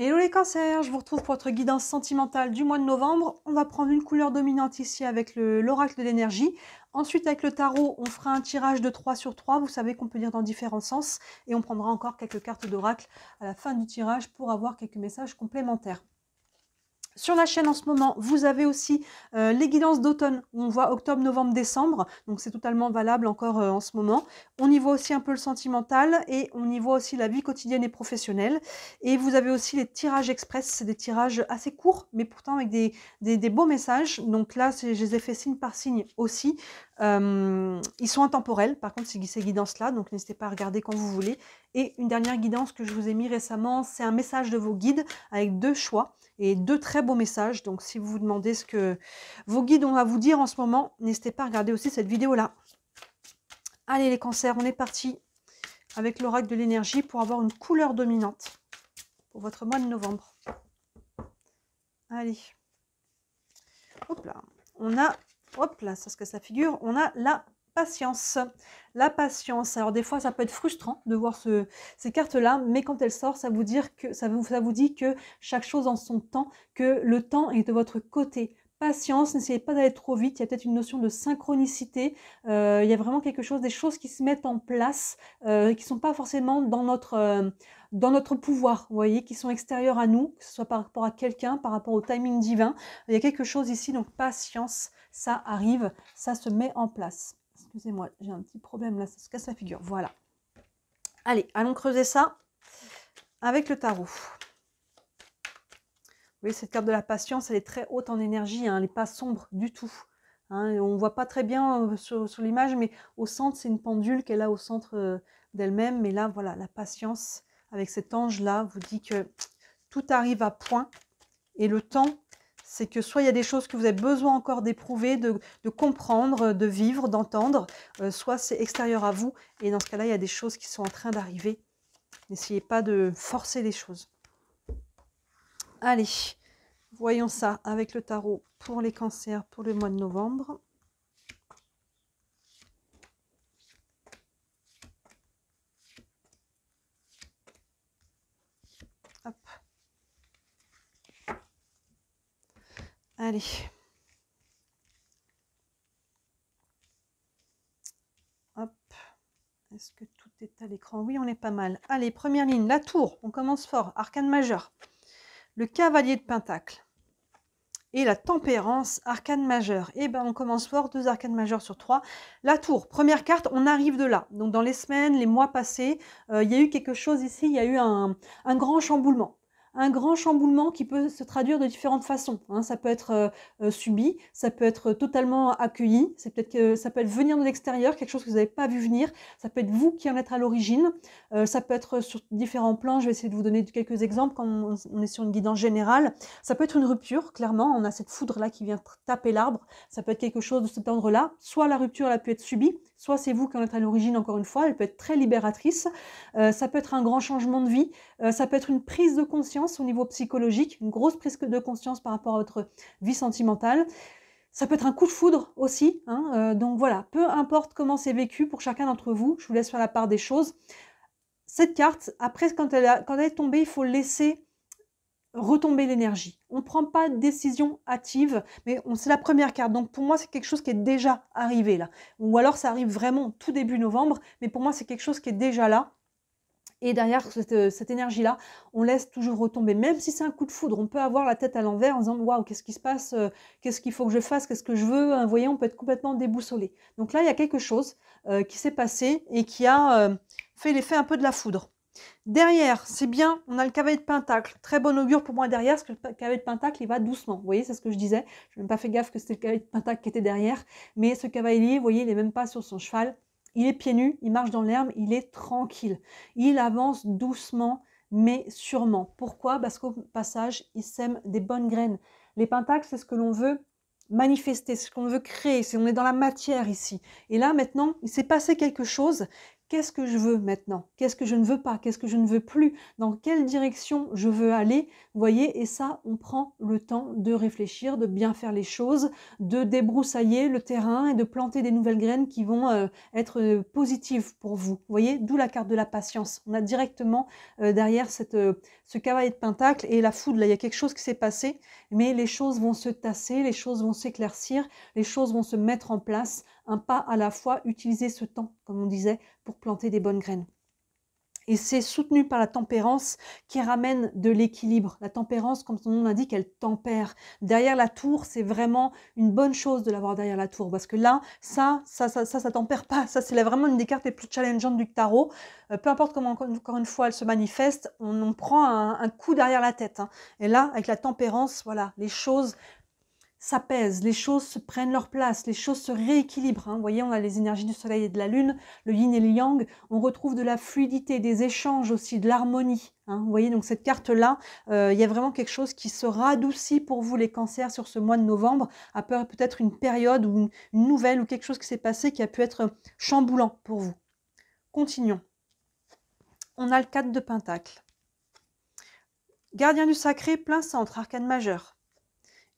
Hello les cancers, je vous retrouve pour votre guidance sentimentale du mois de novembre. On va prendre une couleur dominante ici avec l'oracle de l'énergie. Ensuite avec le tarot, on fera un tirage de 3 sur 3. Vous savez qu'on peut lire dans différents sens. Et on prendra encore quelques cartes d'oracle à la fin du tirage pour avoir quelques messages complémentaires. Sur la chaîne en ce moment, vous avez aussi euh, les guidances d'automne, on voit octobre, novembre, décembre, donc c'est totalement valable encore euh, en ce moment. On y voit aussi un peu le sentimental et on y voit aussi la vie quotidienne et professionnelle. Et vous avez aussi les tirages express, c'est des tirages assez courts, mais pourtant avec des, beaux messages. Donc là, je les ai fait signe par signe aussi. Euh, ils sont intemporels, par contre, ces guidances-là, donc n'hésitez pas à regarder quand vous voulez. Et une dernière guidance que je vous ai mis récemment, c'est un message de vos guides avec deux choix et deux très beaux messages. Donc si vous vous demandez ce que vos guides ont à vous dire en ce moment, n'hésitez pas à regarder aussi cette vidéo-là. Allez les cancers, on est parti avec l'oracle de l'énergie pour avoir une couleur dominante pour votre mois de novembre. Allez. Hop là. On a, hop là, ça se casse la figure, on a la patience. La patience. Alors des fois, ça peut être frustrant de voir ces cartes-là, mais quand elles sortent, ça vous, dit que chaque chose en son temps, que le temps est de votre côté patience, n'essayez pas d'aller trop vite, il y a peut-être une notion de synchronicité, euh, il y a vraiment quelque chose, des choses qui se mettent en place, euh, qui ne sont pas forcément dans notre, euh, dans notre pouvoir, vous voyez, qui sont extérieures à nous, que ce soit par rapport à quelqu'un, par rapport au timing divin, il y a quelque chose ici, donc patience, ça arrive, ça se met en place excusez-moi, j'ai un petit problème là, ça se casse la figure. Voilà. Allez, allons creuser ça avec le tarot. Vous voyez, cette carte de la patience, elle est très haute en énergie, hein, elle n'est pas sombre du tout. Hein, on ne voit pas très bien euh, sur, sur l'image, mais au centre, c'est une pendule qu'elle a au centre euh, d'elle-même. Mais là, voilà, la patience avec cet ange-là vous dit que tout arrive à point et le temps c'est que soit il y a des choses que vous avez besoin encore d'éprouver, de, comprendre, de vivre, d'entendre, euh, soit c'est extérieur à vous. Et dans ce cas-là, il y a des choses qui sont en train d'arriver. N'essayez pas de forcer les choses. Allez, voyons ça avec le tarot pour les cancers pour le mois de novembre. Allez. Hop. Est-ce que tout est à l'écran Oui, on est pas mal. Allez, première ligne, la tour. On commence fort. Arcane majeur. Le cavalier de pentacle. Et la tempérance, arcane majeur. Eh ben on commence fort, deux arcanes majeures sur trois. La tour, première carte, on arrive de là. Donc dans les semaines, les mois passés, euh, il y a eu quelque chose ici, il y a eu un grand chamboulement un grand chamboulement qui peut se traduire de différentes façons. Hein. ça peut être euh, euh, subi, ça peut être totalement accueilli, c'est peut-être que ça peut être venir de l'extérieur, quelque chose que vous n'avez pas vu venir, ça peut être vous qui en êtes à l'origine, euh, ça peut être sur différents plans. Je vais essayer de vous donner quelques exemples quand on, est sur une guidance générale. Ça peut être une rupture, clairement, on a cette foudre là qui vient taper l'arbre. Ça peut être quelque chose de cet ordre là. Soit la rupture a pu être subie, soit c'est vous qui en êtes à l'origine, encore une fois, elle peut être très libératrice, euh, ça peut être un grand changement de vie, euh, ça peut être une prise de conscience au niveau psychologique, une grosse prise de conscience par rapport à votre vie sentimentale. Ça peut être un coup de foudre aussi. Hein. Euh, donc voilà, peu importe comment c'est vécu pour chacun d'entre vous, je vous laisse faire la part des choses. Cette carte, après, quand elle, quand elle est tombée, il faut laisser retomber l'énergie. On ne prend pas de décision hâtive, mais c'est la première carte. Donc pour moi, c'est quelque chose qui est déjà arrivé là. Ou alors ça arrive vraiment tout début novembre, mais pour moi, c'est quelque chose qui est déjà là. Et derrière cette, euh, énergie-là, on laisse toujours retomber. Même si c'est un coup de foudre, on peut avoir la tête à l'envers en disant Waouh, qu'est-ce qui se passe euh, Qu'est-ce qu'il faut que je fasse Qu'est-ce que je veux Vous hein, voyez, on peut être complètement déboussolé. Donc là, il y a quelque chose euh, qui s'est passé et qui a fait l'effet un peu de la foudre. Derrière, c'est bien, on a le cavalier de pentacle. Très bon augure pour moi derrière, parce que le cavalier de pentacle, il va doucement. Vous voyez, c'est ce que je disais. Je n'ai même pas fait gaffe que c'était le cavalier de pentacle qui était derrière. Mais ce cavalier, vous voyez, il n'est même pas sur son cheval. Il est pieds nus, il marche dans l'herbe, il est tranquille. Il avance doucement, mais sûrement. Pourquoi Parce qu'au passage, il sème des bonnes graines. Les pentacles, c'est ce que l'on veut manifester, ce qu'on veut créer, c'est on est dans la matière ici. Et là, maintenant, il s'est passé quelque chose qu'est-ce que je veux maintenant Qu'est-ce que je ne veux pas Qu'est-ce que je ne veux plus Dans quelle direction je veux aller Vous voyez, et ça, on prend le temps de réfléchir, de bien faire les choses, de débroussailler le terrain et de planter des nouvelles graines qui vont euh, être euh, positives pour vous. Vous voyez, d'où la carte de la patience. On a directement euh, derrière ce cavalier de pentacle et la foudre. Là, il y a quelque chose qui s'est passé, mais les choses vont se tasser, les choses vont s'éclaircir, les choses vont se mettre en place pas à la fois, utiliser ce temps, comme on disait, pour planter des bonnes graines. Et c'est soutenu par la tempérance qui ramène de l'équilibre. La tempérance, comme son nom l'indique, elle tempère. Derrière la tour, c'est vraiment une bonne chose de l'avoir derrière la tour. Parce que là, ça, ça, ça, ça, ça tempère pas. Ça, c'est vraiment une des cartes les plus challengeantes du tarot. Euh, peu importe comment, encore une fois, elle se manifeste, on, en prend un, coup derrière la tête. Hein. Et là, avec la tempérance, voilà, les choses s'apaise, les choses se prennent leur place, les choses se rééquilibrent. Hein. Vous voyez, on a les énergies du soleil et de la lune, le yin et le yang. On retrouve de la fluidité, des échanges aussi, de l'harmonie. Hein. Vous voyez, donc cette carte-là, euh, il y a vraiment quelque chose qui se radoucit pour vous, les cancers, sur ce mois de novembre, à peut-être une période ou une, une nouvelle ou quelque chose qui s'est passé qui a pu être chamboulant pour vous. Continuons. On a le 4 de Pentacle. Gardien du sacré, plein centre, arcane majeur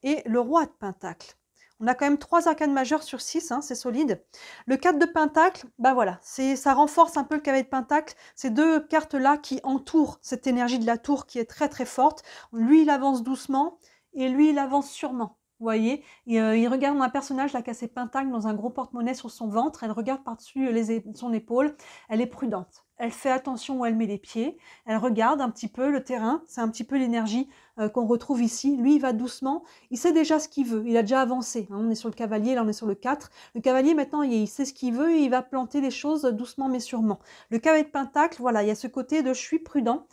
et le roi de pentacle. On a quand même trois arcanes majeurs sur six, hein, c'est solide. Le 4 de pentacle, bah voilà, ça renforce un peu le cavalier de pentacle. Ces deux cartes-là qui entourent cette énergie de la tour qui est très très forte. Lui, il avance doucement et lui, il avance sûrement. Vous voyez, euh, il regarde un personnage là qui a ses pentacles dans un gros porte-monnaie sur son ventre. Elle regarde par-dessus euh, son épaule. Elle est prudente. Elle fait attention où elle met les pieds. Elle regarde un petit peu le terrain. C'est un petit peu l'énergie euh, qu'on retrouve ici. Lui, il va doucement. Il sait déjà ce qu'il veut. Il a déjà avancé. Hein. On est sur le cavalier, là on est sur le 4. Le cavalier, maintenant, il sait ce qu'il veut il va planter les choses doucement mais sûrement. Le cavalier de pentacle, voilà, il y a ce côté de je suis prudent.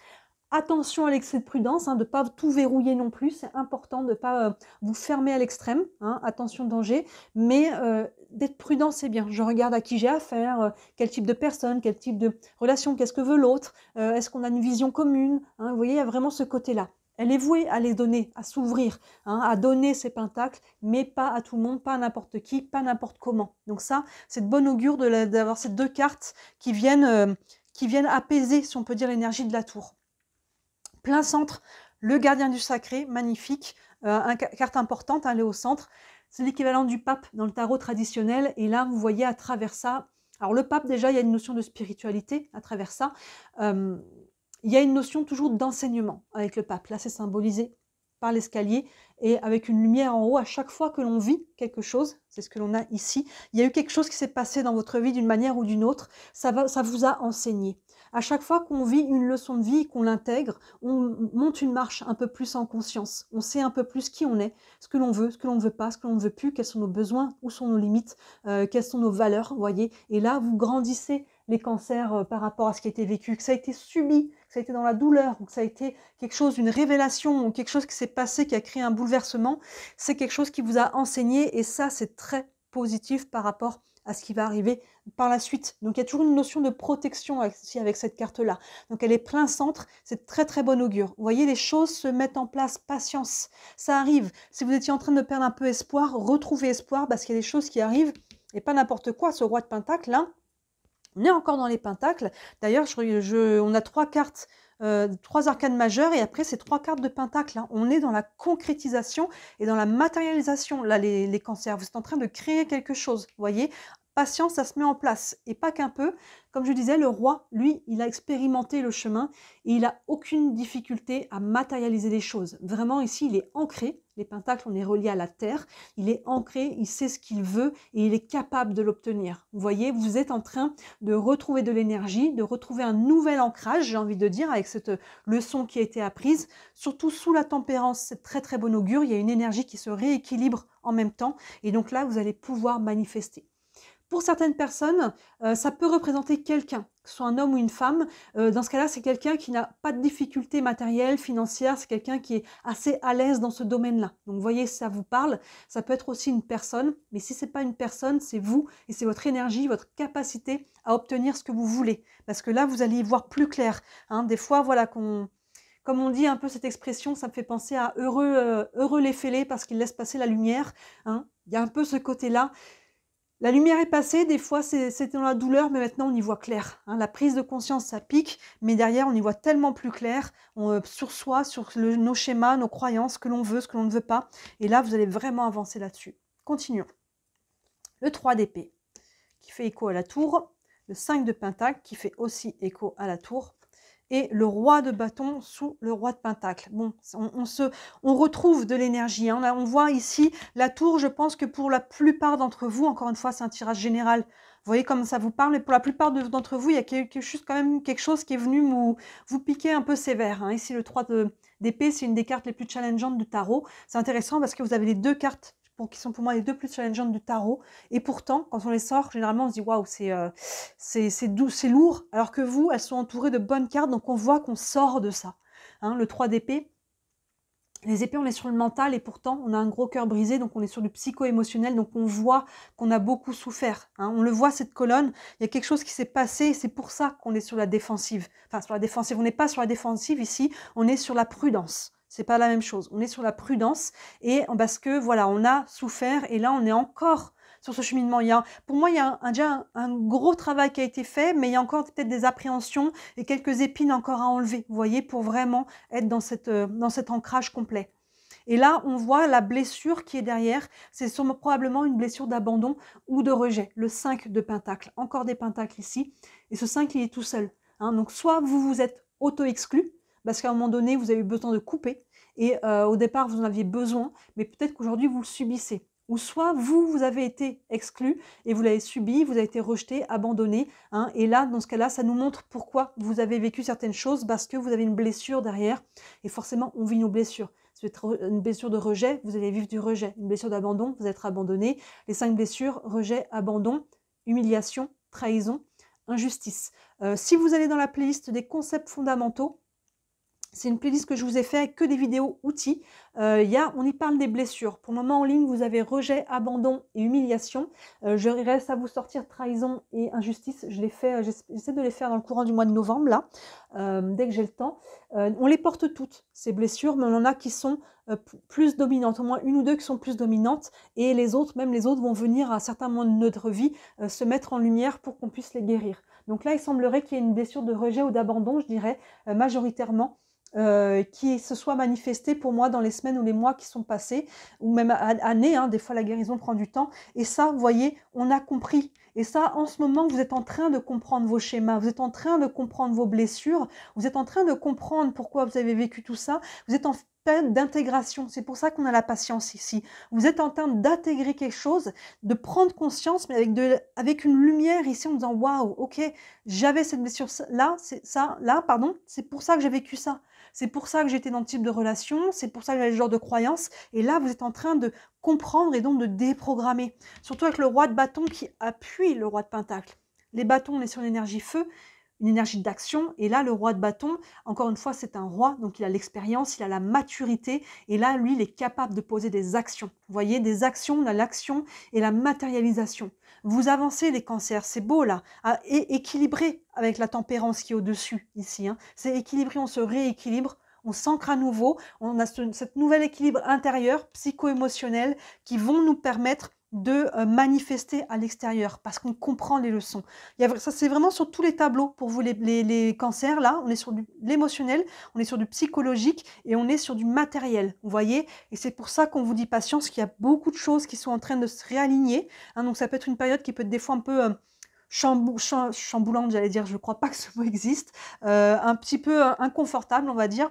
Attention à l'excès hein, de prudence, de ne pas tout verrouiller non plus. C'est important de ne pas euh, vous fermer à l'extrême. Hein. attention attention danger, mais euh, d'être prudent, c'est bien. Je regarde à qui j'ai affaire, euh, quel type de personne, quel type de relation, qu'est-ce que veut l'autre, est-ce qu'on a une vision commune. Hein. vous voyez, il y a vraiment ce côté-là. Elle est vouée à les donner, à s'ouvrir, à donner ses pentacles, mais pas à tout le monde, pas à n'importe qui, pas n'importe comment. Donc ça, c'est de bon augure d'avoir ces deux cartes qui viennent, qui viennent apaiser, si on peut dire, l'énergie de la tour plein centre, le gardien du sacré, magnifique, euh, une carte importante, elle hein, est au centre. C'est l'équivalent du pape dans le tarot traditionnel. Et là, vous voyez à travers ça, alors le pape, déjà, il y a une notion de spiritualité à travers ça. Euh, il y a une notion toujours d'enseignement avec le pape. Là, c'est symbolisé par l'escalier et avec une lumière en haut à chaque fois que l'on vit quelque chose, c'est ce que l'on a ici, il y a eu quelque chose qui s'est passé dans votre vie d'une manière ou d'une autre, ça, ça vous a enseigné. À chaque fois qu'on vit une leçon de vie, qu'on l'intègre, on monte une marche un peu plus en conscience. On sait un peu plus qui on est, ce que l'on veut, ce que l'on ne veut pas, ce que l'on ne veut plus, quels sont nos besoins, où sont nos limites, euh, quelles sont nos valeurs, vous voyez. Et là, vous grandissez les cancers euh, par rapport à ce qui a été vécu, que ça a été subi, que ça a été dans la douleur, ou que ça a été quelque chose, une révélation, ou quelque chose qui s'est passé, qui a créé un bouleversement, c'est quelque chose qui vous a enseigné, et ça, c'est très positif par rapport à ce qui va arriver par la suite. Donc il y a toujours une notion de protection avec cette carte-là. Donc elle est plein centre, c'est très très bon augure. Vous voyez, les choses se mettent en place, patience, ça arrive. Si vous étiez en train de perdre un peu espoir, retrouvez espoir parce qu'il y a des choses qui arrivent et pas n'importe quoi. Ce roi de Pentacle, là, hein, on est encore dans les Pentacles. D'ailleurs, on a trois cartes euh, trois arcanes majeures et après ces trois cartes de pentacle. Hein. On est dans la concrétisation et dans la matérialisation. Là, les, les cancers, vous êtes en train de créer quelque chose, vous voyez patience, ça se met en place. Et pas qu'un peu. Comme je disais, le roi, lui, il a expérimenté le chemin et il n'a aucune difficulté à matérialiser les choses. Vraiment, ici, il est ancré. Les pentacles, on est relié à la terre. Il est ancré, il sait ce qu'il veut et il est capable de l'obtenir. Vous voyez, vous êtes en train de retrouver de l'énergie, de retrouver un nouvel ancrage, j'ai envie de dire, avec cette leçon qui a été apprise. Surtout sous la tempérance, c'est très très bon augure. Il y a une énergie qui se rééquilibre en même temps. Et donc là, vous allez pouvoir manifester. Pour certaines personnes, euh, ça peut représenter quelqu'un, que ce soit un homme ou une femme. Euh, dans ce cas-là, c'est quelqu'un qui n'a pas de difficultés matérielles, financières, c'est quelqu'un qui est assez à l'aise dans ce domaine-là. Donc vous voyez, ça vous parle. Ça peut être aussi une personne, mais si ce n'est pas une personne, c'est vous et c'est votre énergie, votre capacité à obtenir ce que vous voulez. Parce que là, vous allez y voir plus clair. Hein. Des fois, voilà, qu'on comme on dit un peu cette expression, ça me fait penser à heureux, euh, heureux les fêlés parce qu'ils laissent passer la lumière. Hein. Il y a un peu ce côté-là. La lumière est passée, des fois c'était dans la douleur, mais maintenant on y voit clair. Hein. la prise de conscience, ça pique, mais derrière on y voit tellement plus clair euh, sur soi, sur nos schémas, nos croyances, ce que l'on veut, ce que l'on ne veut pas. Et là, vous allez vraiment avancer là-dessus. Continuons. Le 3 d'épée, qui fait écho à la tour. Le 5 de pentacle, qui fait aussi écho à la tour et le roi de bâton sous le roi de pentacle. Bon, on, se, on retrouve de l'énergie. Hein. on voit ici la tour, je pense que pour la plupart d'entre vous, encore une fois, c'est un tirage général. Vous voyez comment ça vous parle, mais pour la plupart d'entre vous, il y a quelque chose, quand même quelque chose qui est venu vous, vous piquer un peu sévère. Hein. Ici, le 3 d'épée, c'est une des cartes les plus challengeantes du tarot. C'est intéressant parce que vous avez les deux cartes qui sont pour moi les deux plus challengeantes du tarot. Et pourtant, quand on les sort, généralement, on se dit waouh, c'est euh, doux, c'est lourd. Alors que vous, elles sont entourées de bonnes cartes, donc on voit qu'on sort de ça. Hein, le 3 d'épée, les épées, on est sur le mental et pourtant on a un gros cœur brisé, donc on est sur du psycho-émotionnel, donc on voit qu'on a beaucoup souffert. Hein. On le voit cette colonne, il y a quelque chose qui s'est passé, c'est pour ça qu'on est sur la défensive. Enfin sur la défensive, on n'est pas sur la défensive ici, on est sur la prudence. C'est pas la même chose. On est sur la prudence et parce que voilà, on a souffert et là on est encore sur ce cheminement. Il y pour moi, il y a un, déjà un, gros travail qui a été fait, mais il y a encore peut-être des appréhensions et quelques épines encore à enlever, vous voyez, pour vraiment être dans, cette, euh, dans cet ancrage complet. Et là, on voit la blessure qui est derrière. C'est probablement une blessure d'abandon ou de rejet. Le 5 de pentacle. Encore des pentacles ici. Et ce 5, il est tout seul. Hein. donc, soit vous vous êtes auto-exclu, parce qu'à un moment donné, vous avez eu besoin de couper, et euh, au départ, vous en aviez besoin, mais peut-être qu'aujourd'hui, vous le subissez. Ou soit vous, vous avez été exclu et vous l'avez subi, vous avez été rejeté, abandonné. Hein. et là, dans ce cas-là, ça nous montre pourquoi vous avez vécu certaines choses, parce que vous avez une blessure derrière. Et forcément, on vit nos blessures une blessure de rejet, vous allez vivre du rejet. Une blessure d'abandon, vous êtes abandonné. Les cinq blessures, rejet, abandon, humiliation, trahison, injustice. Euh, si vous allez dans la playlist des concepts fondamentaux, c'est une playlist que je vous ai fait avec que des vidéos outils. Euh, y on y parle des blessures. Pour le moment, en ligne, vous avez rejet, abandon et humiliation. Euh, je reste à vous sortir trahison et injustice. Je les fais, euh, j'essaie de les faire dans le courant du mois de novembre, là, dès que j'ai le temps. on les porte toutes, ces blessures, mais on en a qui sont plus dominantes, au moins une ou deux qui sont plus dominantes. Et les autres, même les autres, vont venir à certains moments de notre vie se mettre en lumière pour qu'on puisse les guérir. Donc là, il semblerait qu'il y ait une blessure de rejet ou d'abandon, je dirais, majoritairement euh, qui se soit manifesté pour moi dans les semaines ou les mois qui sont passés, ou même années, hein, des fois la guérison prend du temps. Et ça, vous voyez, on a compris. Et ça, en ce moment, vous êtes en train de comprendre vos schémas, vous êtes en train de comprendre vos blessures, vous êtes en train de comprendre pourquoi vous avez vécu tout ça, vous êtes en peine d'intégration. C'est pour ça qu'on a la patience ici. Vous êtes en train d'intégrer quelque chose, de prendre conscience, mais avec, de, avec une lumière ici en disant Waouh, ok, j'avais cette blessure là, c'est ça, là, pardon, c'est pour ça que j'ai vécu ça c'est pour ça que j'étais dans ce type de relation, c'est pour ça que j'avais ce genre de croyance. Et là, vous êtes en train de comprendre et donc de déprogrammer. Surtout avec le roi de bâton qui appuie le roi de pentacle. Les bâtons, on est sur l'énergie feu, une énergie d'action. Et là, le roi de bâton, encore une fois, c'est un roi, donc il a l'expérience, il a la maturité. Et là, lui, il est capable de poser des actions. Vous voyez, des actions, l'action et la matérialisation. Vous avancez les cancers, c'est beau là, ah, et équilibré avec la tempérance qui est au-dessus ici. Hein. C'est équilibré, on se rééquilibre on s'ancre à nouveau, on a ce, cette nouvel équilibre intérieur, psycho-émotionnel, qui vont nous permettre de euh, manifester à l'extérieur parce qu'on comprend les leçons. Il ça, c'est vraiment sur tous les tableaux pour vous, les, cancers. Là, on est sur l'émotionnel, on est sur du psychologique et on est sur du matériel. Vous voyez Et c'est pour ça qu'on vous dit patience, qu'il y a beaucoup de choses qui sont en train de se réaligner. Hein. donc, ça peut être une période qui peut être des fois un peu. Euh, chamboulante, j'allais dire, je ne crois pas que ce mot existe, euh, un petit peu inconfortable, on va dire,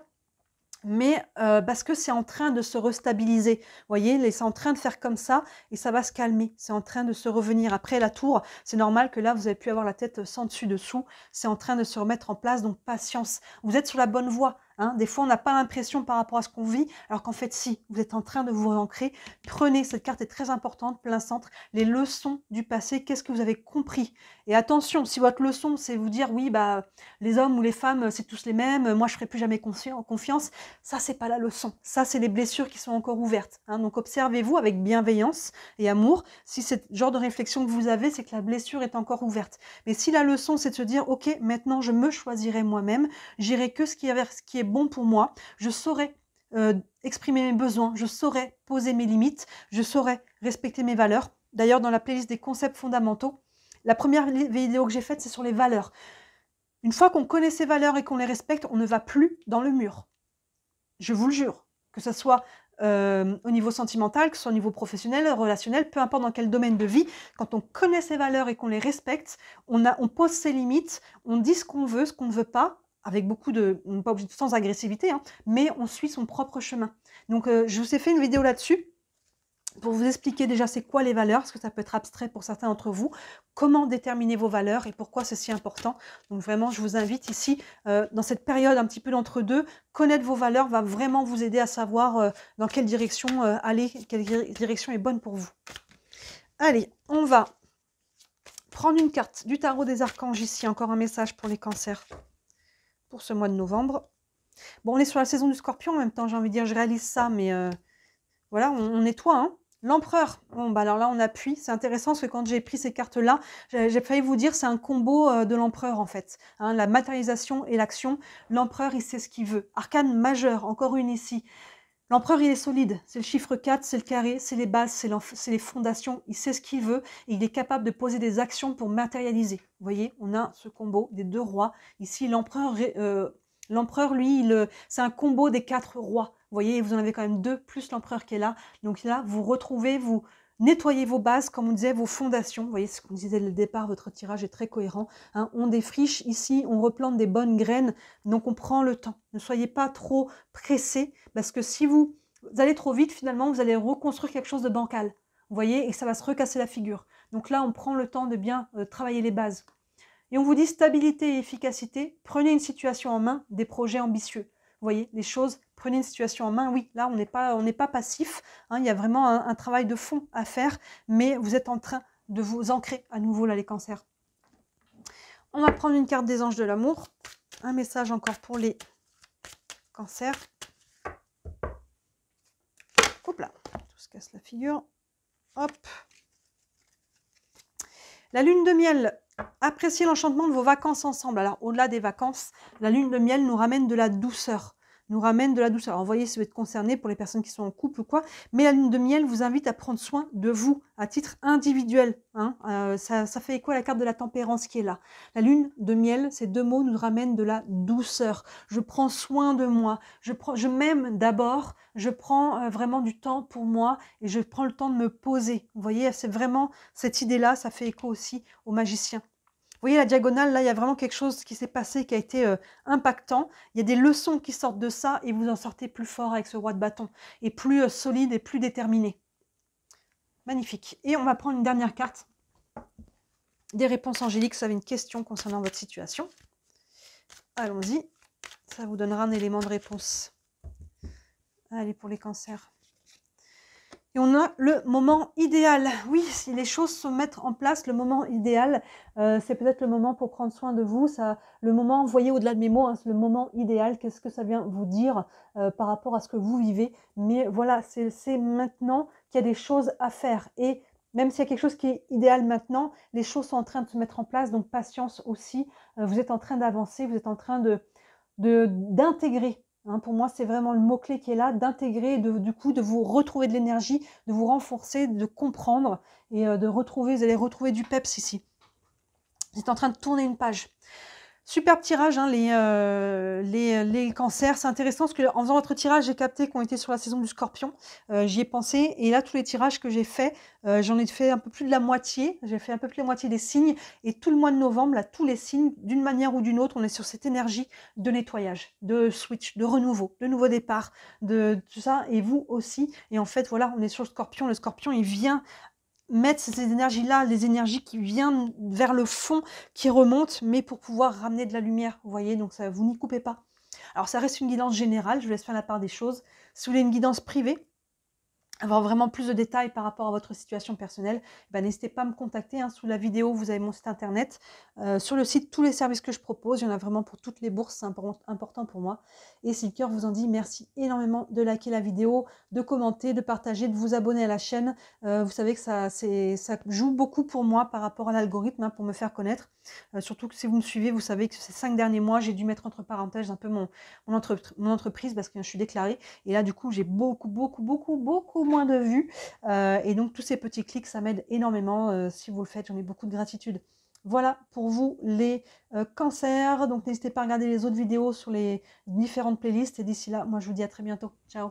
mais euh, parce que c'est en train de se restabiliser. Vous voyez, c'est en train de faire comme ça et ça va se calmer. C'est en train de se revenir. Après la tour, c'est normal que là, vous avez pu avoir la tête euh, sans dessus dessous. C'est en train de se remettre en place, donc patience. Vous êtes sur la bonne voie. Hein. des fois, on n'a pas l'impression par rapport à ce qu'on vit, alors qu'en fait, si, vous êtes en train de vous ancrer. Prenez, cette carte est très importante, plein centre, les leçons du passé, qu'est-ce que vous avez compris Et attention, si votre leçon, c'est vous dire, oui, bah, les hommes ou les femmes, euh, c'est tous les mêmes, moi, je ne ferai plus jamais confiance, ça, c'est pas la leçon. Ça, c'est les blessures qui sont encore ouvertes. Hein. donc, observez-vous avec bienveillance et amour. Si ce genre de réflexion que vous avez, c'est que la blessure est encore ouverte. Mais si la leçon, c'est de se dire, ok, maintenant, je me choisirai moi-même, j'irai que ce qui est bon pour moi, je saurai euh, exprimer mes besoins, je saurai poser mes limites, je saurai respecter mes valeurs. D'ailleurs, dans la playlist des concepts fondamentaux, la première vidéo que j'ai faite, c'est sur les valeurs. Une fois qu'on connaît ses valeurs et qu'on les respecte, on ne va plus dans le mur. Je vous le jure, que ce soit euh, au niveau sentimental, que ce soit au niveau professionnel, relationnel, peu importe dans quel domaine de vie, quand on connaît ses valeurs et qu'on les respecte, on, a, on pose ses limites, on dit ce qu'on veut, ce qu'on ne veut pas, avec beaucoup de, pas obligé, sans agressivité, hein, mais on suit son propre chemin. Donc, euh, je vous ai fait une vidéo là-dessus pour vous expliquer déjà c'est quoi les valeurs, parce que ça peut être abstrait pour certains d'entre vous, comment déterminer vos valeurs et pourquoi c'est si important. Donc vraiment, je vous invite ici, euh, dans cette période un petit peu d'entre-deux, connaître vos valeurs va vraiment vous aider à savoir euh, dans quelle direction aller, quelle direction est bonne pour vous. Allez, on va prendre une carte du tarot des archanges ici, encore un message pour les cancers pour ce mois de novembre. Bon, on est sur la saison du scorpion en même temps, j'ai envie de dire, je réalise ça, mais euh, voilà, on, nettoie. Hein. L'empereur, bon, bah alors là, on appuie. C'est intéressant parce que quand j'ai pris ces cartes-là, j'ai failli vous dire, c'est un combo euh, de l'empereur en fait. Hein, la matérialisation et l'action. L'empereur, il sait ce qu'il veut. Arcane majeur, encore une ici. L'empereur, il est solide. C'est le chiffre 4, c'est le carré, c'est les bases, c'est les fondations. Il sait ce qu'il veut et il est capable de poser des actions pour matérialiser. Vous voyez, on a ce combo des deux rois. Ici, l'empereur, euh, l'empereur lui, euh, c'est un combo des quatre rois. Vous voyez, vous en avez quand même deux, plus l'empereur qui est là. Donc là, vous retrouvez, vous, Nettoyez vos bases, comme on disait, vos fondations. Vous voyez ce qu'on disait le départ, votre tirage est très cohérent. Hein. On défriche ici, on replante des bonnes graines, donc on prend le temps. Ne soyez pas trop pressé, parce que si vous, allez trop vite, finalement, vous allez reconstruire quelque chose de bancal. Vous voyez, et ça va se recasser la figure. Donc là, on prend le temps de bien euh, travailler les bases. Et on vous dit stabilité et efficacité, prenez une situation en main, des projets ambitieux. Vous voyez, les choses prenez une situation en main. Oui, là, on n'est pas, on pas passif. Hein, il y a vraiment un, travail de fond à faire, mais vous êtes en train de vous ancrer à nouveau, là, les cancers. On va prendre une carte des anges de l'amour. Un message encore pour les cancers. Hop là, tout se casse la figure. Hop. La lune de miel, appréciez l'enchantement de vos vacances ensemble. Alors, au-delà des vacances, la lune de miel nous ramène de la douceur nous ramène de la douceur. Alors, vous voyez, ça vous être concerné pour les personnes qui sont en couple ou quoi, mais la lune de miel vous invite à prendre soin de vous à titre individuel. Hein. Euh, ça, fait écho à la carte de la tempérance qui est là. La lune de miel, ces deux mots nous ramènent de la douceur. Je prends soin de moi, je, je m'aime d'abord, je prends euh, vraiment du temps pour moi et je prends le temps de me poser. Vous voyez, c'est vraiment cette idée-là, ça fait écho aussi aux magiciens. Vous voyez la diagonale, là, il y a vraiment quelque chose qui s'est passé, qui a été euh, impactant. Il y a des leçons qui sortent de ça et vous en sortez plus fort avec ce roi de bâton et plus euh, solide et plus déterminé. Magnifique. Et on va prendre une dernière carte. Des réponses angéliques, vous avez une question concernant votre situation. Allons-y. Ça vous donnera un élément de réponse. Allez, pour les cancers et on a le moment idéal. Oui, si les choses se mettent en place, le moment idéal, euh, c'est peut-être le moment pour prendre soin de vous. Ça, le moment, voyez au-delà de mes mots, hein, c'est le moment idéal, qu'est-ce que ça vient vous dire euh, par rapport à ce que vous vivez. Mais voilà, c'est maintenant qu'il y a des choses à faire. Et même s'il y a quelque chose qui est idéal maintenant, les choses sont en train de se mettre en place. Donc patience aussi, euh, vous êtes en train d'avancer, vous êtes en train de d'intégrer Hein, pour moi, c'est vraiment le mot-clé qui est là, d'intégrer, du coup, de vous retrouver de l'énergie, de vous renforcer, de comprendre et euh, de retrouver, vous allez retrouver du peps ici. Vous êtes en train de tourner une page. Super tirage, hein, euh, les, les, cancers. C'est intéressant parce qu'en faisant votre tirage, j'ai capté qu'on était sur la saison du scorpion. Euh, j'y ai pensé. Et là, tous les tirages que j'ai faits, euh, j'en ai fait un peu plus de la moitié. J'ai fait un peu plus de la moitié des signes. Et tout le mois de novembre, là, tous les signes, d'une manière ou d'une autre, on est sur cette énergie de nettoyage, de switch, de renouveau, de nouveau départ, de tout ça. Et vous aussi. Et en fait, voilà, on est sur le scorpion. Le scorpion, il vient mettre ces énergies-là, les énergies qui viennent vers le fond, qui remontent, mais pour pouvoir ramener de la lumière, vous voyez, donc ça, vous n'y coupez pas. Alors ça reste une guidance générale, je vous laisse faire la part des choses. Si vous voulez une guidance privée, avoir vraiment plus de détails par rapport à votre situation personnelle, eh ben, n'hésitez pas à me contacter. Hein, sous la vidéo, vous avez mon site internet. Euh, sur le site, tous les services que je propose, il y en a vraiment pour toutes les bourses, c'est important pour moi. Et si le cœur vous en dit, merci énormément de liker la vidéo, de commenter, de partager, de vous abonner à la chaîne. Euh, vous savez que ça, ça joue beaucoup pour moi par rapport à l'algorithme, hein, pour me faire connaître. Euh, surtout que si vous me suivez, vous savez que ces cinq derniers mois, j'ai dû mettre entre parenthèses un peu mon, mon entreprise parce que je suis déclarée. Et là, du coup, j'ai beaucoup, beaucoup, beaucoup, beaucoup moins de vues. Euh, et donc tous ces petits clics, ça m'aide énormément euh, si vous le faites. J'en ai beaucoup de gratitude. Voilà pour vous les euh, cancers. Donc n'hésitez pas à regarder les autres vidéos sur les différentes playlists. Et d'ici là, moi je vous dis à très bientôt. Ciao